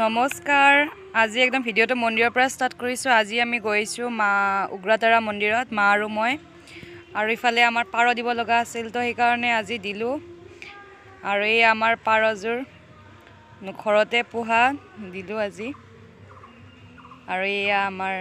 নমস্কাৰ আজি একদম ভিডিঅ'টো মন্দিৰৰ পৰা ষ্টাৰ্ট কৰিছোঁ আজি আমি গৈছোঁ মা উগ্ৰতাৰা মন্দিৰত মা আৰু মই আৰু ইফালে আমাৰ পাৰ দিব লগা আছিল তো সেইকাৰণে আজি দিলোঁ আৰু এই আমাৰ পাৰযোৰ ঘৰতে পোহা দিলোঁ আজি আৰু এয়া আমাৰ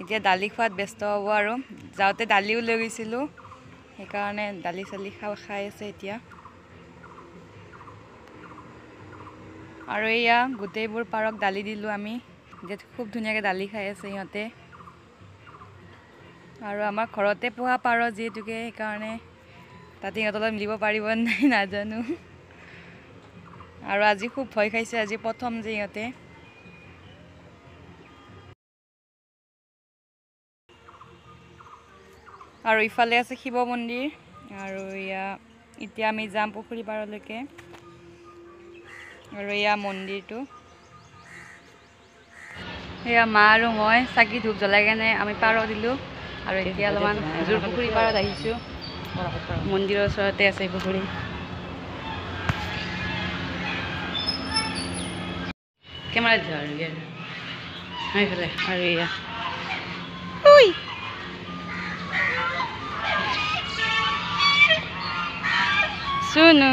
এতিয়া দালি খোৱাত ব্যস্ত হ'ব আৰু যাওঁতে দালিও লৈ গৈছিলোঁ সেইকাৰণে দালি চালি খাই আছে এতিয়া আৰু এয়া গোটেইবোৰ পাৰক দালি দিলোঁ আমি যে খুব ধুনীয়াকৈ দালি খাই আছে সিহঁতে আৰু আমাৰ ঘৰতে পোহা পাৰ যিহেতুকে সেইকাৰণে তাতে সিহঁতৰ লগত মিলিব পাৰিব নাই নাজানো আৰু আজি খুব ভয় খাইছে আজি প্ৰথম যে সিহঁতে আৰু ইফালে আছে শিৱ মন্দিৰ আৰু ইয়া এতিয়া আমি যাম পুখুৰী পাৰলৈকে আৰু এয়া মন্দিৰটো এয়া মা আৰু মই চাকি ধূপ জ্বলাই কেনে আমি পাৰ দিলোঁ আৰু এতিয়া অলপমান জোৰ পুখুৰী পাৰত আহিছোঁ মন্দিৰৰ ওচৰতে আছে পুখুৰী কেমেৰা দিছোঁ আৰু এইফালে চুনু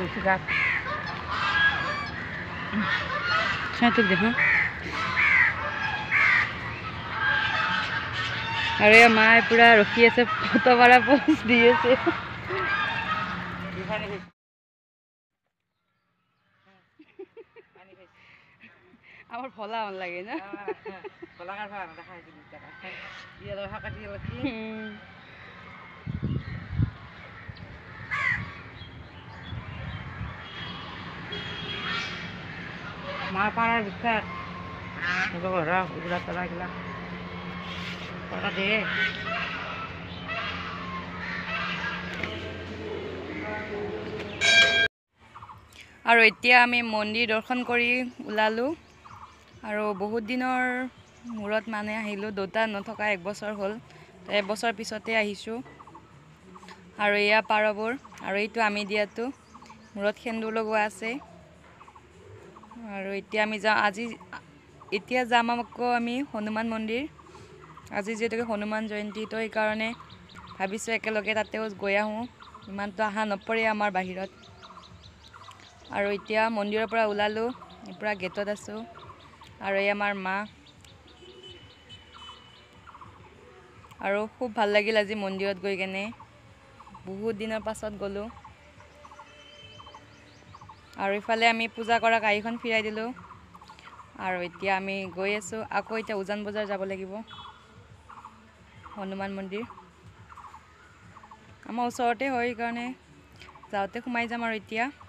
গেছি গাছ সাঁতুর হ্যাঁ, দেখো আরে মায় পুরা রখিয়েছে ফতোবারা পোস্ট দিয়েছে আমার ফলা আমার লাগে না হ্যাঁ, হ্যাঁ, ফলা কার দেখা আমাৰ পাৰাৰ বিখ্যাত আৰু এতিয়া আমি মন্দিৰ দৰ্শন কৰি ওলালোঁ আৰু বহুত দিনৰ মূৰত মানে আহিলোঁ দেউতা নথকা এক বছৰ হ'ল এবছৰ পিছতে আহিছোঁ আৰু এয়া পাৰবোৰ আৰু এইটো আমি দিয়াটো মূৰত সেন্দুৰ লগোৱা আছে আৰু এতিয়া আমি যাওঁ আজি এতিয়া যাম আকৌ আমি হনুমান মন্দিৰ আজি যিহেতুকে হনুমান জয়ন্তী তো সেইকাৰণে ভাবিছোঁ একেলগে তাতেও গৈ আহোঁ ইমানতো অহা নপৰে আমাৰ বাহিৰত আৰু এতিয়া মন্দিৰৰ পৰা ওলালোঁ পূৰা গেটত আছোঁ আৰু এই আমাৰ মা আৰু খুব ভাল লাগিল আজি মন্দিৰত গৈ কেনে বহুত দিনৰ পাছত গ'লোঁ আৰু ইফালে আমি পূজা কৰা গাড়ীখন ফিৰাই দিলোঁ আৰু এতিয়া আমি গৈ আছোঁ আকৌ এতিয়া উজান বজাৰ যাব লাগিব হনুমান মন্দিৰ আমাৰ ওচৰতে হয় সেইকাৰণে যাওঁতে সোমাই যাম আৰু এতিয়া